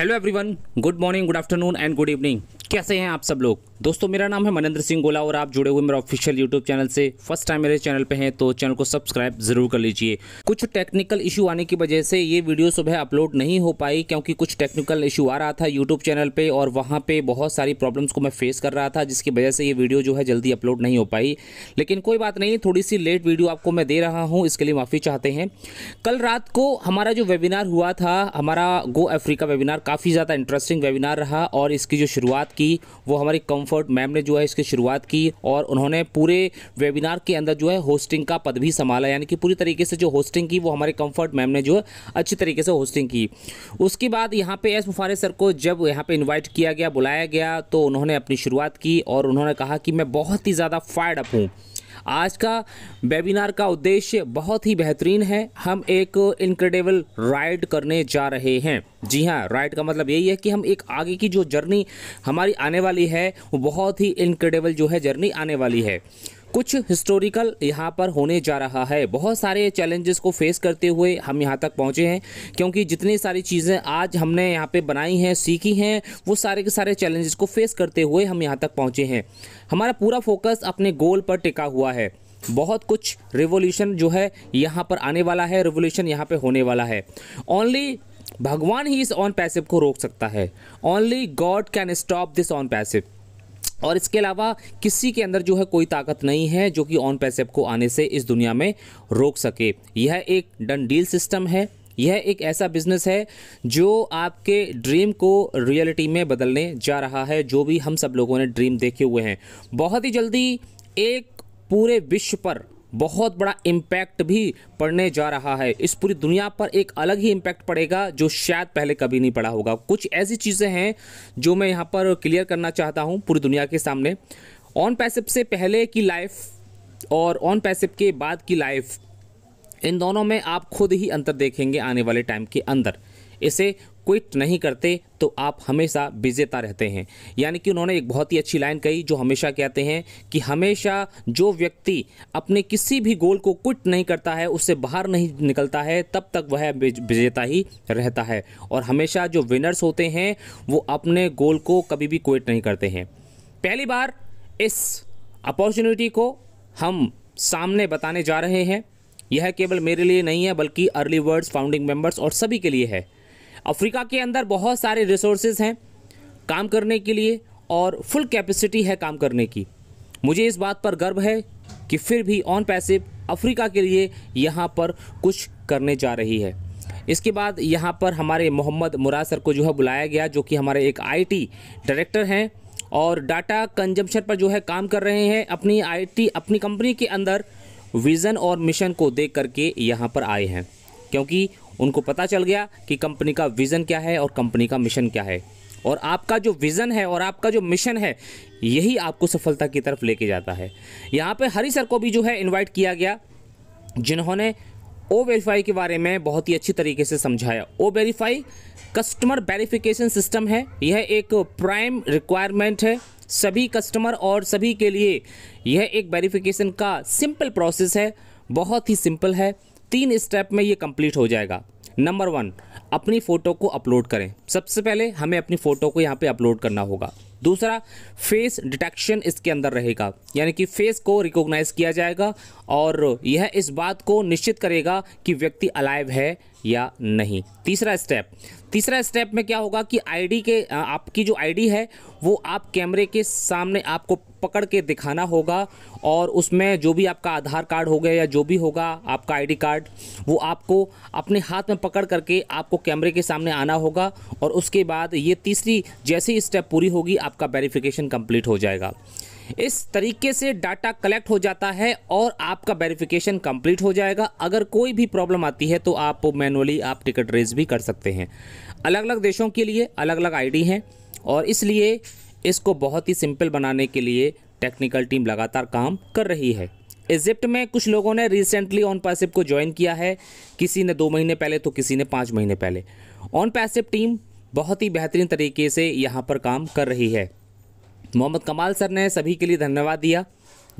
hello everyone good morning good afternoon and good evening कैसे हैं आप सब लोग दोस्तों मेरा नाम है मनेंद्र सिंह गोला और आप जुड़े हुए मेरे ऑफिशियल यूट्यूब चैनल से फर्स्ट टाइम मेरे चैनल पे हैं तो चैनल को सब्सक्राइब जरूर कर लीजिए कुछ टेक्निकल इशू आने की वजह से ये वीडियो सुबह अपलोड नहीं हो पाई क्योंकि कुछ टेक्निकल इशू आ रहा था यूट्यूब चैनल पर और वहाँ पर बहुत सारी प्रॉब्लम्स को मैं फेस कर रहा था जिसकी वजह से ये वीडियो जो है जल्दी अपलोड नहीं हो पाई लेकिन कोई बात नहीं थोड़ी सी लेट वीडियो आपको मैं दे रहा हूँ इसके लिए माफ़ी चाहते हैं कल रात को हमारा जो वेबिनार हुआ था हमारा गो अफ्रीका वेबिनार काफ़ी ज़्यादा इंटरेस्टिंग वेबिनार रहा और इसकी जो शुरुआत की वो हमारी कंफर्ट मैम ने जो है इसकी शुरुआत की और उन्होंने पूरे वेबिनार के अंदर जो है होस्टिंग का पद भी संभाला यानी कि पूरी तरीके से जो होस्टिंग की वो हमारे कंफर्ट मैम ने जो है अच्छी तरीके से होस्टिंग की उसके बाद यहाँ पर एस मुफारे सर को जब यहाँ पर इन्वाइट किया गया बुलाया गया तो उन्होंने अपनी शुरुआत की और उन्होंने कहा कि मैं बहुत ही ज़्यादा फायर्ड अप हूँ आज का वेबिनार का उद्देश्य बहुत ही बेहतरीन है हम एक इनक्रेडिबल राइड करने जा रहे हैं जी हाँ राइड का मतलब यही है कि हम एक आगे की जो जर्नी हमारी आने वाली है वो बहुत ही इनक्रेडिबल जो है जर्नी आने वाली है कुछ हिस्टोरिकल यहाँ पर होने जा रहा है बहुत सारे चैलेंजेस को फेस करते हुए हम यहाँ तक पहुँचे हैं क्योंकि जितनी सारी चीज़ें आज हमने यहाँ पे बनाई हैं सीखी हैं वो सारे के सारे चैलेंजेस को फेस करते हुए हम यहाँ तक पहुँचे हैं हमारा पूरा फोकस अपने गोल पर टिका हुआ है बहुत कुछ रिवोल्यूशन जो है यहाँ पर आने वाला है रिवोल्यूशन यहाँ पर होने वाला है ओनली भगवान ही इस ऑन पैसिव को रोक सकता है only God can stop this on passive और इसके अलावा किसी के अंदर जो है कोई ताकत नहीं है जो कि ऑन पैसेप को आने से इस दुनिया में रोक सके यह एक डन डील सिस्टम है यह एक ऐसा बिजनेस है जो आपके ड्रीम को रियलिटी में बदलने जा रहा है जो भी हम सब लोगों ने ड्रीम देखे हुए हैं बहुत ही जल्दी एक पूरे विश्व पर बहुत बड़ा इम्पैक्ट भी पड़ने जा रहा है इस पूरी दुनिया पर एक अलग ही इम्पैक्ट पड़ेगा जो शायद पहले कभी नहीं पड़ा होगा कुछ ऐसी चीज़ें हैं जो मैं यहाँ पर क्लियर करना चाहता हूँ पूरी दुनिया के सामने ऑन पैसिप से पहले की लाइफ और ऑन पैसिप के बाद की लाइफ इन दोनों में आप खुद ही अंतर देखेंगे आने वाले टाइम के अंदर इसे क्विट नहीं करते तो आप हमेशा विजेता रहते हैं यानी कि उन्होंने एक बहुत ही अच्छी लाइन कही जो हमेशा कहते हैं कि हमेशा जो व्यक्ति अपने किसी भी गोल को क्विट नहीं करता है उससे बाहर नहीं निकलता है तब तक वह विजेता ही रहता है और हमेशा जो विनर्स होते हैं वो अपने गोल को कभी भी क्विट नहीं करते हैं पहली बार इस अपॉर्चुनिटी को हम सामने बताने जा रहे हैं यह केवल मेरे लिए नहीं है बल्कि अर्ली वर्ड्स फाउंडिंग मेंबर्स और सभी के लिए है अफ्रीका के अंदर बहुत सारे रिसोर्सेज हैं काम करने के लिए और फुल कैपेसिटी है काम करने की मुझे इस बात पर गर्व है कि फिर भी ऑन पैसिव अफ्रीका के लिए यहाँ पर कुछ करने जा रही है इसके बाद यहाँ पर हमारे मोहम्मद मुराद सर को जो है बुलाया गया जो कि हमारे एक आईटी डायरेक्टर हैं और डाटा कंजम्पशन पर जो है काम कर रहे हैं अपनी आईटी अपनी कंपनी के अंदर विज़न और मिशन को देख करके यहाँ पर आए हैं क्योंकि उनको पता चल गया कि कंपनी का विज़न क्या है और कंपनी का मिशन क्या है और आपका जो विज़न है और आपका जो मिशन है यही आपको सफलता की तरफ लेके जाता है यहाँ पे हरी सर को भी जो है इनवाइट किया गया जिन्होंने ओ वेरीफाई के बारे में बहुत ही अच्छी तरीके से समझाया ओ वेरीफाई कस्टमर वेरिफिकेशन सिस्टम है यह एक प्राइम रिक्वायरमेंट है सभी कस्टमर और सभी के लिए यह एक वेरिफिकेशन का सिंपल प्रोसेस है बहुत ही सिंपल है तीन स्टेप में ये कंप्लीट हो जाएगा नंबर वन अपनी फ़ोटो को अपलोड करें सबसे पहले हमें अपनी फ़ोटो को यहाँ पे अपलोड करना होगा दूसरा फेस डिटेक्शन इसके अंदर रहेगा यानी कि फेस को रिकॉग्नाइज किया जाएगा और यह इस बात को निश्चित करेगा कि व्यक्ति अलाइव है या नहीं तीसरा स्टेप तीसरा स्टेप में क्या होगा कि आईडी के आपकी जो आईडी है वो आप कैमरे के सामने आपको पकड़ के दिखाना होगा और उसमें जो भी आपका आधार कार्ड हो गया या जो भी होगा आपका आईडी कार्ड वो आपको अपने हाथ में पकड़ करके आपको कैमरे के सामने आना होगा और उसके बाद ये तीसरी जैसी स्टेप पूरी होगी आप आपका वेरिफिकेशन कंप्लीट हो जाएगा इस तरीके से डाटा कलेक्ट हो जाता है और आपका वेरिफिकेशन कंप्लीट हो जाएगा अगर कोई भी प्रॉब्लम आती है तो आप मैनुअली आप टिकट रेज भी कर सकते हैं अलग अलग देशों के लिए अलग अलग आईडी हैं और इसलिए इसको बहुत ही सिंपल बनाने के लिए टेक्निकल टीम लगातार काम कर रही है इजिप्ट में कुछ लोगों ने रिसेंटली ऑन पैसिप को ज्वाइन किया है किसी ने दो महीने पहले तो किसी ने पाँच महीने पहले ऑन पैसिप टीम बहुत ही बेहतरीन तरीके से यहाँ पर काम कर रही है मोहम्मद कमाल सर ने सभी के लिए धन्यवाद दिया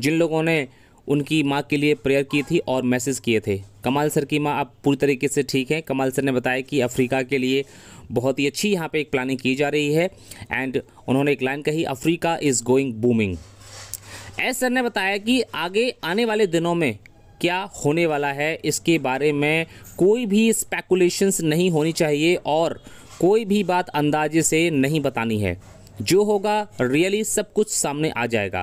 जिन लोगों ने उनकी माँ के लिए प्रेयर की थी और मैसेज किए थे कमाल सर की माँ अब पूरी तरीके से ठीक है कमाल सर ने बताया कि अफ्रीका के लिए बहुत ही अच्छी यहाँ पे एक प्लानिंग की जा रही है एंड उन्होंने एक लाइन कही Africa is going booming S sir ने बताया कि आगे आने वाले दिनों में क्या होने वाला है इसके बारे में कोई भी स्पेकुलेशंस नहीं होनी चाहिए और कोई भी बात अंदाजे से नहीं बतानी है जो होगा रियली सब कुछ सामने आ जाएगा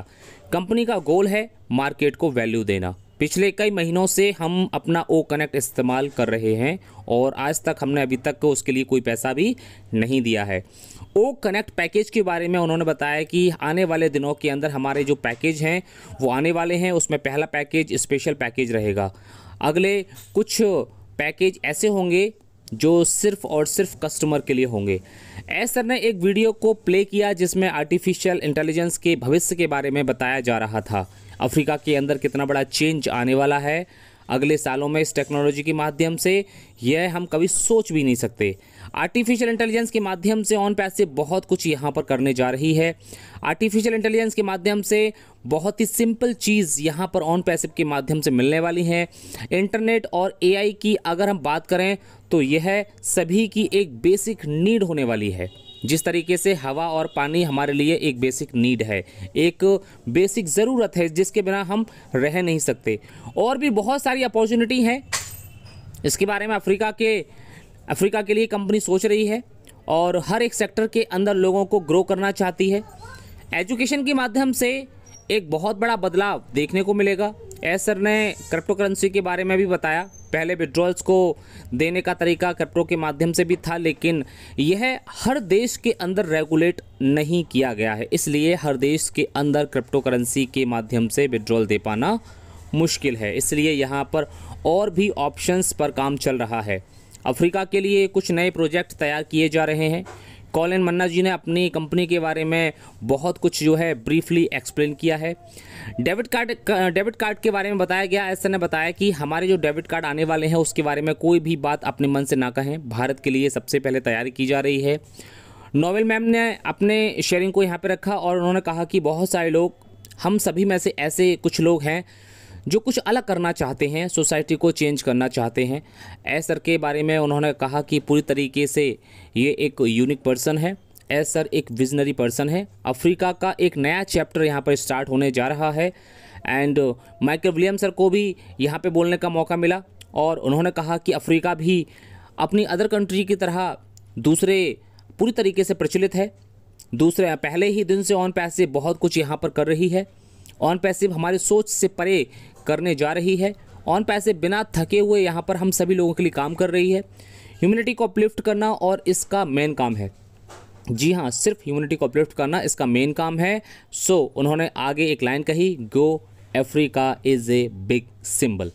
कंपनी का गोल है मार्केट को वैल्यू देना पिछले कई महीनों से हम अपना ओ कनेक्ट इस्तेमाल कर रहे हैं और आज तक हमने अभी तक उसके लिए कोई पैसा भी नहीं दिया है ओ कनेक्ट पैकेज के बारे में उन्होंने बताया कि आने वाले दिनों के अंदर हमारे जो पैकेज हैं वो आने वाले हैं उसमें पहला पैकेज स्पेशल पैकेज रहेगा अगले कुछ पैकेज ऐसे होंगे जो सिर्फ और सिर्फ कस्टमर के लिए होंगे ऐसर ने एक वीडियो को प्ले किया जिसमें आर्टिफिशियल इंटेलिजेंस के भविष्य के बारे में बताया जा रहा था अफ्रीका के अंदर कितना बड़ा चेंज आने वाला है अगले सालों में इस टेक्नोलॉजी के माध्यम से यह हम कभी सोच भी नहीं सकते आर्टिफिशियल इंटेलिजेंस के माध्यम से ऑन पैसे बहुत कुछ यहाँ पर करने जा रही है आर्टिफिशियल इंटेलिजेंस के माध्यम से बहुत ही सिंपल चीज़ यहाँ पर ऑन पैसे के माध्यम से मिलने वाली है इंटरनेट और ए की अगर हम बात करें तो यह सभी की एक बेसिक नीड होने वाली है जिस तरीके से हवा और पानी हमारे लिए एक बेसिक नीड है एक बेसिक ज़रूरत है जिसके बिना हम रह नहीं सकते और भी बहुत सारी अपॉर्चुनिटी हैं इसके बारे में अफ्रीका के अफ्रीका के लिए कंपनी सोच रही है और हर एक सेक्टर के अंदर लोगों को ग्रो करना चाहती है एजुकेशन के माध्यम से एक बहुत बड़ा बदलाव देखने को मिलेगा एसर ने क्रिप्टो करेंसी के बारे में भी बताया पहले विड्रॉल्स को देने का तरीका क्रिप्टो के माध्यम से भी था लेकिन यह हर देश के अंदर रेगुलेट नहीं किया गया है इसलिए हर देश के अंदर क्रिप्टो करेंसी के माध्यम से विड्रॉल दे पाना मुश्किल है इसलिए यहाँ पर और भी ऑप्शंस पर काम चल रहा है अफ्रीका के लिए कुछ नए प्रोजेक्ट तैयार किए जा रहे हैं कॉलिन मन्ना जी ने अपनी कंपनी के बारे में बहुत कुछ जो है ब्रीफली एक्सप्लेन किया है डेबिट कार्ड डेबिट कार्ड के बारे में बताया गया ऐसा ने बताया कि हमारे जो डेबिट कार्ड आने वाले हैं उसके बारे में कोई भी बात अपने मन से ना कहें भारत के लिए सबसे पहले तैयारी की जा रही है नोवेल मैम ने अपने शेयरिंग को यहाँ पर रखा और उन्होंने कहा कि बहुत सारे लोग हम सभी में से ऐसे कुछ लोग हैं जो कुछ अलग करना चाहते हैं सोसाइटी को चेंज करना चाहते हैं एस सर के बारे में उन्होंने कहा कि पूरी तरीके से ये एक यूनिक पर्सन है एस सर एक विजनरी पर्सन है अफ्रीका का एक नया चैप्टर यहाँ पर स्टार्ट होने जा रहा है एंड माइकल विलियम सर को भी यहाँ पर बोलने का मौका मिला और उन्होंने कहा कि अफ्रीका भी अपनी अदर कंट्री की तरह दूसरे पूरी तरीके से प्रचलित है दूसरे पहले ही दिन से ऑन पैसे बहुत कुछ यहाँ पर कर रही है ऑन पैसिव हमारी सोच से परे करने जा रही है ऑन पैसे बिना थके हुए यहाँ पर हम सभी लोगों के लिए काम कर रही है ह्यूमिनिटी को अपलिफ्ट करना और इसका मेन काम है जी हाँ सिर्फ ह्यूमिनिटी को अपलिफ्ट करना इसका मेन काम है सो so, उन्होंने आगे एक लाइन कही go Africa is a big symbol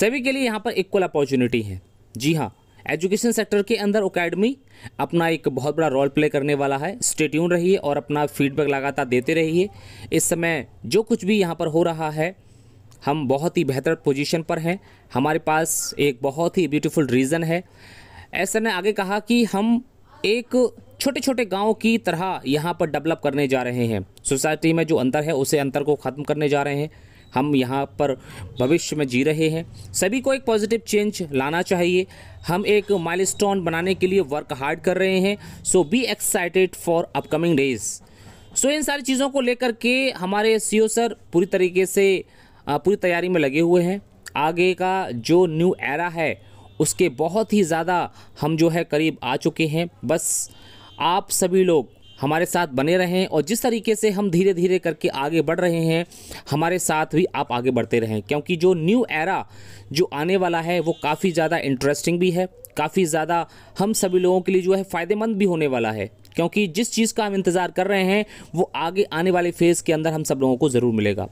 सभी के लिए यहाँ पर इक्वल अपॉर्चुनिटी है जी हाँ एजुकेशन सेक्टर के अंदर अकेडमी अपना एक बहुत बड़ा रोल प्ले करने वाला है स्टेट्यून रहिए और अपना फीडबैक लगातार देते रहिए इस समय जो कुछ भी यहाँ पर हो रहा है हम बहुत ही बेहतर पोजीशन पर हैं हमारे पास एक बहुत ही ब्यूटीफुल रीज़न है ऐसा ने आगे कहा कि हम एक छोटे छोटे गांव की तरह यहाँ पर डेवलप करने जा रहे हैं सोसाइटी में जो अंतर है उसे अंतर को ख़त्म करने जा रहे हैं हम यहाँ पर भविष्य में जी रहे हैं सभी को एक पॉजिटिव चेंज लाना चाहिए हम एक माइलस्टोन बनाने के लिए वर्क हार्ड कर रहे हैं so be excited for upcoming days so इन सारी चीज़ों को लेकर के हमारे सी सर e पूरी तरीके से पूरी तैयारी में लगे हुए हैं आगे का जो न्यू एरा है उसके बहुत ही ज़्यादा हम जो है करीब आ चुके हैं बस आप सभी लोग हमारे साथ बने रहें और जिस तरीके से हम धीरे धीरे करके आगे बढ़ रहे हैं हमारे साथ भी आप आगे बढ़ते रहें क्योंकि जो न्यू एरा जो आने वाला है वो काफ़ी ज़्यादा इंटरेस्टिंग भी है काफ़ी ज़्यादा हम सभी लोगों के लिए जो है फ़ायदेमंद भी होने वाला है क्योंकि जिस चीज़ का हम इंतज़ार कर रहे हैं वो आगे आने वाले फेज़ के अंदर हम सब लोगों को ज़रूर मिलेगा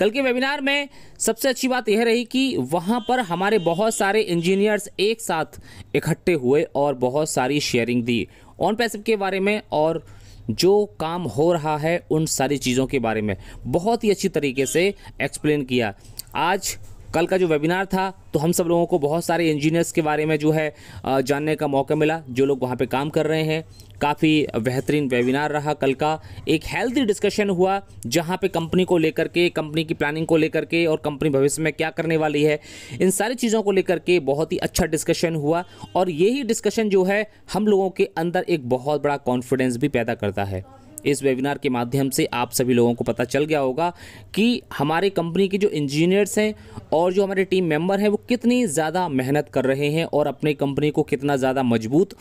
कल के वेबिनार में सबसे अच्छी बात यह रही कि वहाँ पर हमारे बहुत सारे इंजीनियर्स एक साथ इकट्ठे हुए और बहुत सारी शेयरिंग दी ऑन पैसिव के बारे में और जो काम हो रहा है उन सारी चीज़ों के बारे में बहुत ही अच्छी तरीके से एक्सप्लेन किया आज कल का जो वेबिनार था तो हम सब लोगों को बहुत सारे इंजीनियर्स के बारे में जो है जानने का मौका मिला जो लोग वहाँ पे काम कर रहे हैं काफ़ी बेहतरीन वेबिनार रहा कल का एक हेल्थी डिस्कशन हुआ जहाँ पे कंपनी को लेकर के कंपनी की प्लानिंग को लेकर के और कंपनी भविष्य में क्या करने वाली है इन सारी चीज़ों को लेकर के बहुत ही अच्छा डिस्कशन हुआ और यही डिस्कशन जो है हम लोगों के अंदर एक बहुत बड़ा कॉन्फिडेंस भी पैदा करता है इस वेबिनार के माध्यम से आप सभी लोगों को पता चल गया होगा कि हमारे कंपनी के जो इंजीनियर्स हैं और जो हमारे टीम मेंबर हैं वो कितनी ज़्यादा मेहनत कर रहे हैं और अपने कंपनी को कितना ज़्यादा मजबूत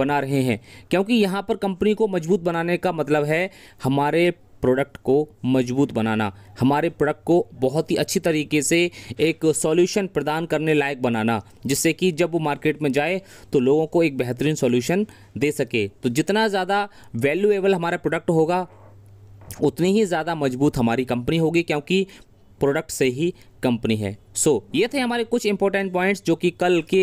बना रहे हैं क्योंकि यहाँ पर कंपनी को मजबूत बनाने का मतलब है हमारे प्रोडक्ट को मजबूत बनाना हमारे प्रोडक्ट को बहुत ही अच्छी तरीके से एक सॉल्यूशन प्रदान करने लायक बनाना जिससे कि जब वो मार्केट में जाए तो लोगों को एक बेहतरीन सॉल्यूशन दे सके तो जितना ज़्यादा वैल्यूएबल हमारा प्रोडक्ट होगा उतनी ही ज़्यादा मजबूत हमारी कंपनी होगी क्योंकि प्रोडक्ट से ही कंपनी है सो so, ये थे हमारे कुछ इंपॉर्टेंट पॉइंट्स जो कि कल के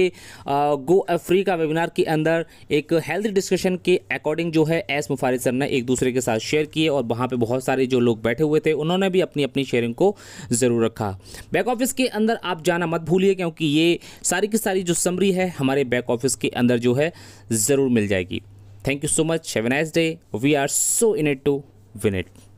गो फ्री का वेबिनार के अंदर एक हेल्थ डिस्कशन के अकॉर्डिंग जो है एस मुफारिद सर ने एक दूसरे के साथ शेयर किए और वहाँ पे बहुत सारे जो लोग बैठे हुए थे उन्होंने भी अपनी अपनी शेयरिंग को ज़रूर रखा बैक ऑफिस के अंदर आप जाना मत भूलिए क्योंकि ये सारी की सारी जो समरी है हमारे बैक ऑफिस के अंदर जो है ज़रूर मिल जाएगी thank you so much have nice day we are so in it to win it